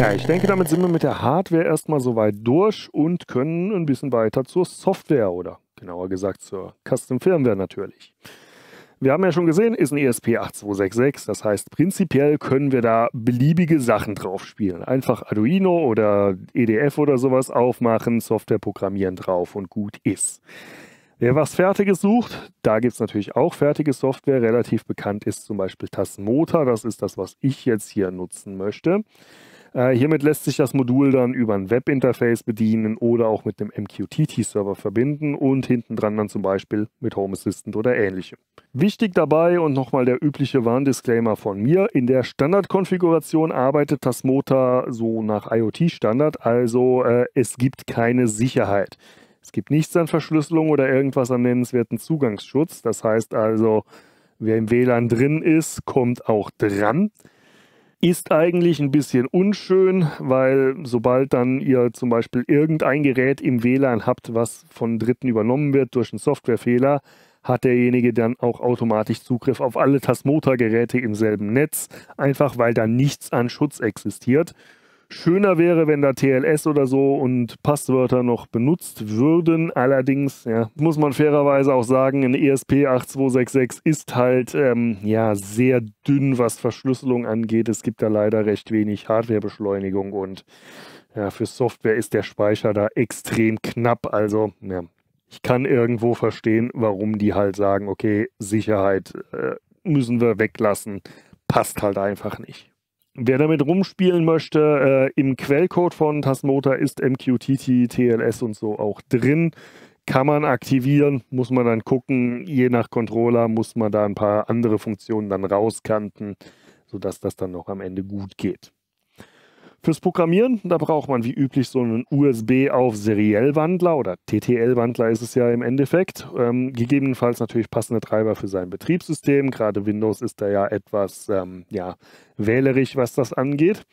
Ja, ich denke, damit sind wir mit der Hardware erstmal soweit durch und können ein bisschen weiter zur Software oder genauer gesagt zur Custom Firmware natürlich. Wir haben ja schon gesehen, ist ein ESP8266, das heißt prinzipiell können wir da beliebige Sachen drauf spielen. Einfach Arduino oder EDF oder sowas aufmachen, Software programmieren drauf und gut ist. Wer was Fertiges sucht, da gibt es natürlich auch fertige Software. Relativ bekannt ist zum Beispiel Tasmota, das ist das, was ich jetzt hier nutzen möchte. Äh, hiermit lässt sich das Modul dann über ein Webinterface bedienen oder auch mit einem MQTT-Server verbinden und hinten dran dann zum Beispiel mit Home Assistant oder ähnlichem. Wichtig dabei und nochmal der übliche Warndisclaimer von mir, in der Standardkonfiguration arbeitet das Motor so nach IoT-Standard, also äh, es gibt keine Sicherheit. Es gibt nichts an Verschlüsselung oder irgendwas an nennenswerten Zugangsschutz. Das heißt also, wer im WLAN drin ist, kommt auch dran. Ist eigentlich ein bisschen unschön, weil sobald dann ihr zum Beispiel irgendein Gerät im WLAN habt, was von Dritten übernommen wird durch einen Softwarefehler, hat derjenige dann auch automatisch Zugriff auf alle Tasmota-Geräte im selben Netz, einfach weil da nichts an Schutz existiert. Schöner wäre, wenn da TLS oder so und Passwörter noch benutzt würden. Allerdings ja, muss man fairerweise auch sagen, ein ESP 8266 ist halt ähm, ja, sehr dünn, was Verschlüsselung angeht. Es gibt da leider recht wenig Hardwarebeschleunigung und ja, für Software ist der Speicher da extrem knapp. Also ja, ich kann irgendwo verstehen, warum die halt sagen, okay, Sicherheit äh, müssen wir weglassen. Passt halt einfach nicht. Wer damit rumspielen möchte, äh, im Quellcode von Tasmota ist MQTT, TLS und so auch drin. Kann man aktivieren, muss man dann gucken. Je nach Controller muss man da ein paar andere Funktionen dann rauskanten, sodass das dann noch am Ende gut geht. Fürs Programmieren, da braucht man wie üblich so einen USB auf Seriellwandler oder TTL-Wandler ist es ja im Endeffekt. Ähm, gegebenenfalls natürlich passende Treiber für sein Betriebssystem. Gerade Windows ist da ja etwas ähm, ja, wählerisch, was das angeht.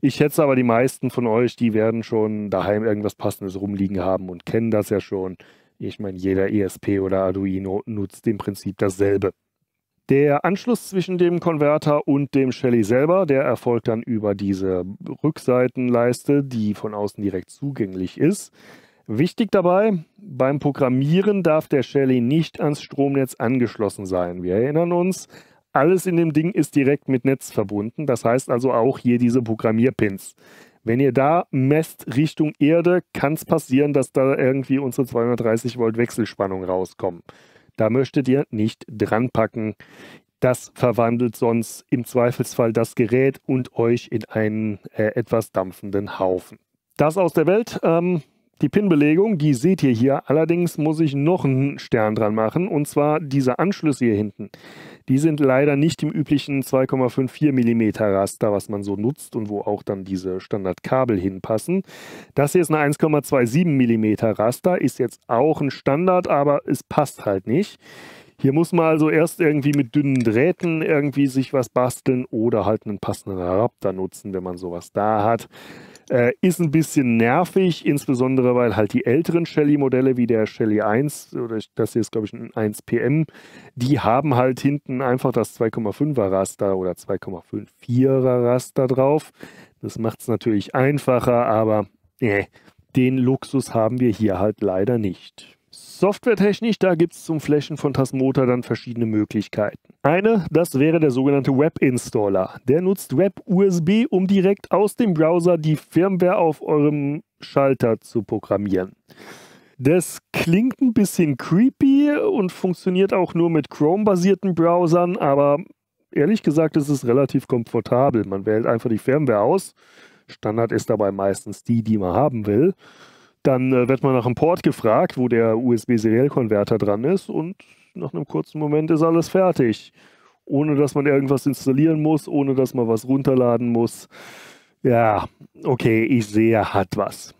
Ich schätze aber, die meisten von euch, die werden schon daheim irgendwas Passendes rumliegen haben und kennen das ja schon. Ich meine, jeder ESP oder Arduino nutzt im Prinzip dasselbe. Der Anschluss zwischen dem Konverter und dem Shelly selber, der erfolgt dann über diese Rückseitenleiste, die von außen direkt zugänglich ist. Wichtig dabei, beim Programmieren darf der Shelly nicht ans Stromnetz angeschlossen sein. Wir erinnern uns, alles in dem Ding ist direkt mit Netz verbunden. Das heißt also auch hier diese Programmierpins. Wenn ihr da messt Richtung Erde, kann es passieren, dass da irgendwie unsere 230 Volt Wechselspannung rauskommen. Da möchtet ihr nicht dran packen. Das verwandelt sonst im Zweifelsfall das Gerät und euch in einen äh, etwas dampfenden Haufen. Das aus der Welt. Ähm, die Pin-Belegung, die seht ihr hier. Allerdings muss ich noch einen Stern dran machen, und zwar diese Anschlüsse hier hinten. Die sind leider nicht im üblichen 2,54 mm Raster, was man so nutzt und wo auch dann diese Standardkabel hinpassen. Das hier ist eine 1,27 mm Raster, ist jetzt auch ein Standard, aber es passt halt nicht. Hier muss man also erst irgendwie mit dünnen Drähten irgendwie sich was basteln oder halt einen passenden Raptor nutzen, wenn man sowas da hat. Äh, ist ein bisschen nervig, insbesondere weil halt die älteren Shelly-Modelle wie der Shelly 1 oder das hier ist, glaube ich, ein 1PM, die haben halt hinten einfach das 2,5er Raster oder 2,54er Raster drauf. Das macht es natürlich einfacher, aber äh, den Luxus haben wir hier halt leider nicht. Softwaretechnisch, da gibt es zum Flächen von Tasmota dann verschiedene Möglichkeiten. Eine, das wäre der sogenannte Web-Installer. Der nutzt Web-USB, um direkt aus dem Browser die Firmware auf eurem Schalter zu programmieren. Das klingt ein bisschen creepy und funktioniert auch nur mit Chrome-basierten Browsern, aber ehrlich gesagt ist es relativ komfortabel. Man wählt einfach die Firmware aus. Standard ist dabei meistens die, die man haben will. Dann äh, wird man nach einem Port gefragt, wo der USB-Seriellkonverter serial dran ist und nach einem kurzen Moment ist alles fertig. Ohne dass man irgendwas installieren muss, ohne dass man was runterladen muss. Ja, okay, ich sehe, hat was.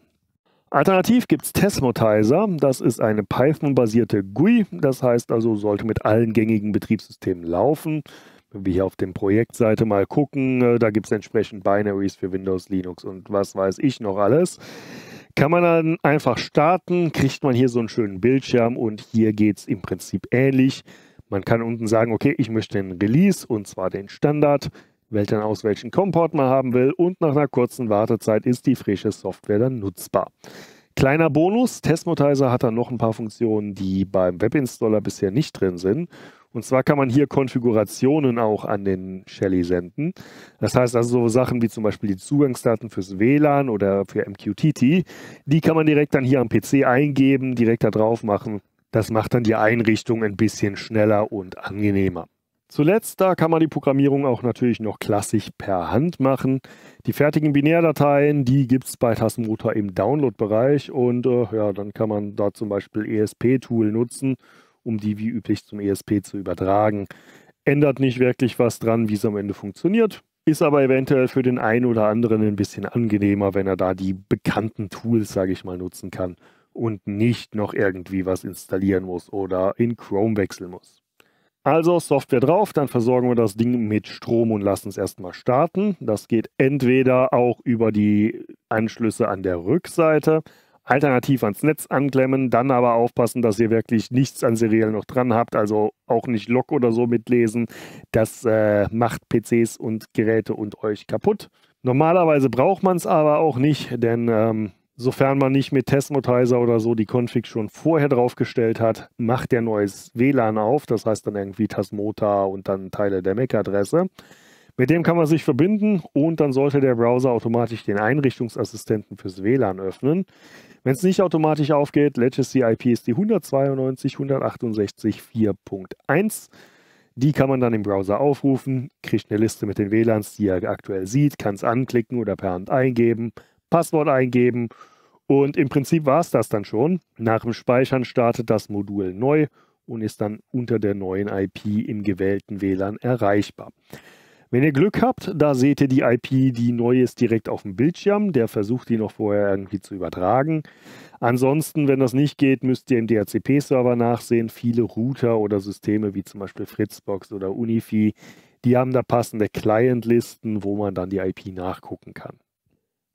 Alternativ gibt es Tesmotizer, das ist eine Python-basierte GUI, das heißt also, sollte mit allen gängigen Betriebssystemen laufen. Wenn wir hier auf der Projektseite mal gucken, äh, da gibt es entsprechend Binaries für Windows, Linux und was weiß ich noch alles kann man dann einfach starten, kriegt man hier so einen schönen Bildschirm und hier geht es im Prinzip ähnlich. Man kann unten sagen, okay, ich möchte den Release und zwar den Standard, wählt dann aus, welchen Komport man haben will und nach einer kurzen Wartezeit ist die frische Software dann nutzbar. Kleiner Bonus, Testmotizer hat dann noch ein paar Funktionen, die beim Webinstaller bisher nicht drin sind. Und zwar kann man hier Konfigurationen auch an den Shelly senden. Das heißt also so Sachen wie zum Beispiel die Zugangsdaten fürs WLAN oder für MQTT, die kann man direkt dann hier am PC eingeben, direkt da drauf machen. Das macht dann die Einrichtung ein bisschen schneller und angenehmer. Zuletzt, da kann man die Programmierung auch natürlich noch klassisch per Hand machen. Die fertigen Binärdateien, die gibt es bei Tastenmotor im Download-Bereich und äh, ja, dann kann man da zum Beispiel ESP-Tool nutzen, um die wie üblich zum ESP zu übertragen. Ändert nicht wirklich was dran, wie es am Ende funktioniert, ist aber eventuell für den einen oder anderen ein bisschen angenehmer, wenn er da die bekannten Tools, sage ich mal, nutzen kann und nicht noch irgendwie was installieren muss oder in Chrome wechseln muss. Also Software drauf, dann versorgen wir das Ding mit Strom und lassen es erstmal starten. Das geht entweder auch über die Anschlüsse an der Rückseite, alternativ ans Netz anklemmen, dann aber aufpassen, dass ihr wirklich nichts an Seriell noch dran habt, also auch nicht Log oder so mitlesen. Das äh, macht PCs und Geräte und euch kaputt. Normalerweise braucht man es aber auch nicht, denn ähm, sofern man nicht mit Testmotizer oder so die Config schon vorher draufgestellt hat, macht der neues WLAN auf. Das heißt dann irgendwie Tasmota und dann Teile der MAC-Adresse. Mit dem kann man sich verbinden und dann sollte der Browser automatisch den Einrichtungsassistenten fürs WLAN öffnen. Wenn es nicht automatisch aufgeht, Legacy IP ist die 192.168.4.1. Die kann man dann im Browser aufrufen, kriegt eine Liste mit den WLANs, die er aktuell sieht, kann es anklicken oder per Hand eingeben Passwort eingeben und im Prinzip war es das dann schon. Nach dem Speichern startet das Modul neu und ist dann unter der neuen IP im gewählten WLAN erreichbar. Wenn ihr Glück habt, da seht ihr die IP, die neu ist, direkt auf dem Bildschirm. Der versucht die noch vorher irgendwie zu übertragen. Ansonsten, wenn das nicht geht, müsst ihr im DHCP-Server nachsehen. Viele Router oder Systeme wie zum Beispiel Fritzbox oder Unifi, die haben da passende Clientlisten, wo man dann die IP nachgucken kann.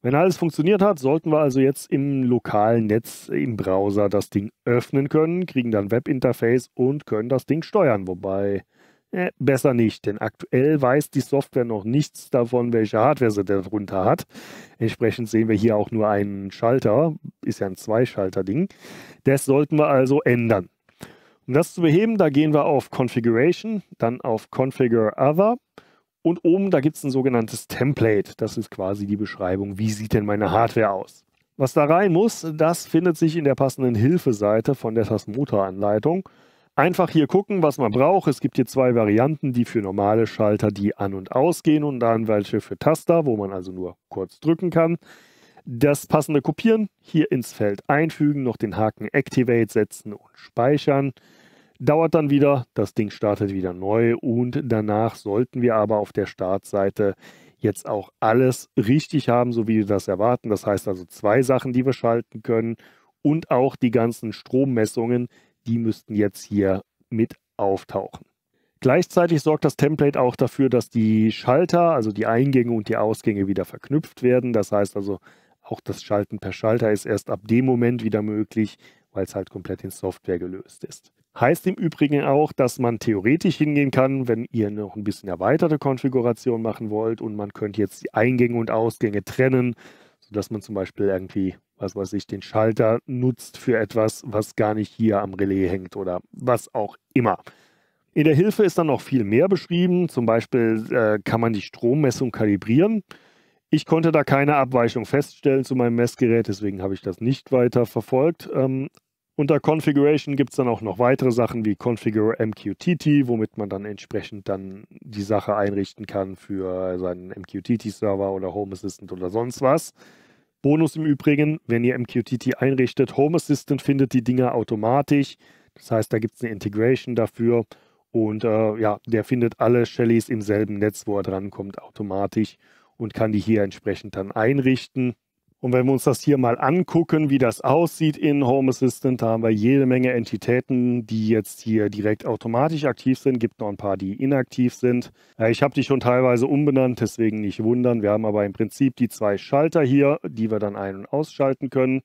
Wenn alles funktioniert hat, sollten wir also jetzt im lokalen Netz äh, im Browser das Ding öffnen können, kriegen dann Webinterface und können das Ding steuern. Wobei, äh, besser nicht, denn aktuell weiß die Software noch nichts davon, welche Hardware sie darunter hat. Entsprechend sehen wir hier auch nur einen Schalter, ist ja ein Zweischalter-Ding. Das sollten wir also ändern. Um das zu beheben, da gehen wir auf Configuration, dann auf Configure Other und oben, da gibt es ein sogenanntes Template. Das ist quasi die Beschreibung, wie sieht denn meine Hardware aus. Was da rein muss, das findet sich in der passenden Hilfeseite von der Tasmota-Anleitung. Einfach hier gucken, was man braucht. Es gibt hier zwei Varianten, die für normale Schalter, die an und ausgehen und dann welche für Taster, wo man also nur kurz drücken kann. Das passende kopieren, hier ins Feld einfügen, noch den Haken Activate setzen und speichern dauert dann wieder, das Ding startet wieder neu und danach sollten wir aber auf der Startseite jetzt auch alles richtig haben, so wie wir das erwarten. Das heißt also zwei Sachen, die wir schalten können und auch die ganzen Strommessungen, die müssten jetzt hier mit auftauchen. Gleichzeitig sorgt das Template auch dafür, dass die Schalter, also die Eingänge und die Ausgänge wieder verknüpft werden. Das heißt also, auch das Schalten per Schalter ist erst ab dem Moment wieder möglich, weil es halt komplett in Software gelöst ist. Heißt im Übrigen auch, dass man theoretisch hingehen kann, wenn ihr noch ein bisschen erweiterte Konfiguration machen wollt und man könnte jetzt die Eingänge und Ausgänge trennen, sodass man zum Beispiel irgendwie, was weiß ich, den Schalter nutzt für etwas, was gar nicht hier am Relais hängt oder was auch immer. In der Hilfe ist dann noch viel mehr beschrieben. Zum Beispiel äh, kann man die Strommessung kalibrieren. Ich konnte da keine Abweichung feststellen zu meinem Messgerät, deswegen habe ich das nicht weiter verfolgt. Ähm, unter Configuration gibt es dann auch noch weitere Sachen wie Configure MQTT, womit man dann entsprechend dann die Sache einrichten kann für seinen MQTT-Server oder Home Assistant oder sonst was. Bonus im Übrigen, wenn ihr MQTT einrichtet, Home Assistant findet die Dinger automatisch. Das heißt, da gibt es eine Integration dafür und äh, ja, der findet alle Shellys im selben Netz, wo er drankommt, automatisch und kann die hier entsprechend dann einrichten. Und wenn wir uns das hier mal angucken, wie das aussieht in Home Assistant, da haben wir jede Menge Entitäten, die jetzt hier direkt automatisch aktiv sind. Gibt noch ein paar, die inaktiv sind. Ich habe die schon teilweise umbenannt, deswegen nicht wundern. Wir haben aber im Prinzip die zwei Schalter hier, die wir dann ein- und ausschalten können.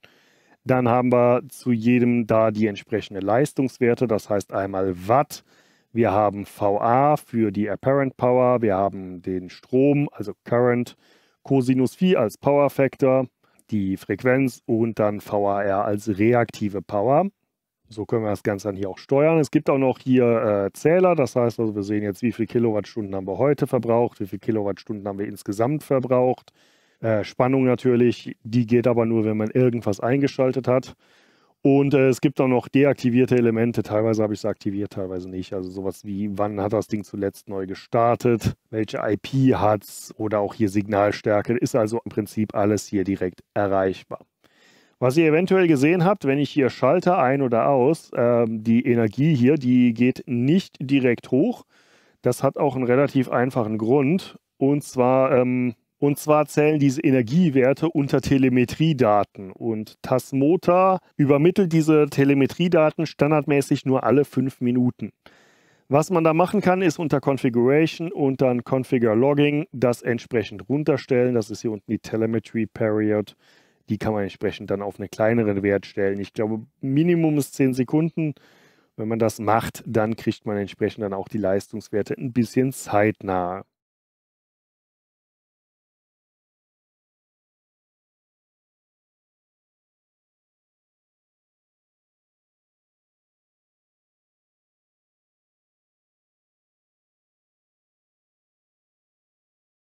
Dann haben wir zu jedem da die entsprechende Leistungswerte, das heißt einmal Watt. Wir haben VA für die Apparent Power. Wir haben den Strom, also Current. Cosinus Phi als Power Factor die Frequenz und dann VAR als reaktive Power. So können wir das Ganze dann hier auch steuern. Es gibt auch noch hier äh, Zähler, das heißt also, wir sehen jetzt, wie viele Kilowattstunden haben wir heute verbraucht, wie viele Kilowattstunden haben wir insgesamt verbraucht. Äh, Spannung natürlich, die geht aber nur, wenn man irgendwas eingeschaltet hat. Und äh, es gibt auch noch deaktivierte Elemente. Teilweise habe ich es aktiviert, teilweise nicht. Also sowas wie, wann hat das Ding zuletzt neu gestartet? Welche IP hat es? Oder auch hier Signalstärke. Ist also im Prinzip alles hier direkt erreichbar. Was ihr eventuell gesehen habt, wenn ich hier schalte, ein oder aus, äh, die Energie hier, die geht nicht direkt hoch. Das hat auch einen relativ einfachen Grund. Und zwar ähm, und zwar zählen diese Energiewerte unter Telemetriedaten. Und Tasmota übermittelt diese Telemetriedaten standardmäßig nur alle fünf Minuten. Was man da machen kann, ist unter Configuration und dann Configure Logging das entsprechend runterstellen. Das ist hier unten die Telemetry Period. Die kann man entsprechend dann auf einen kleineren Wert stellen. Ich glaube, Minimum ist 10 Sekunden. Wenn man das macht, dann kriegt man entsprechend dann auch die Leistungswerte ein bisschen zeitnah.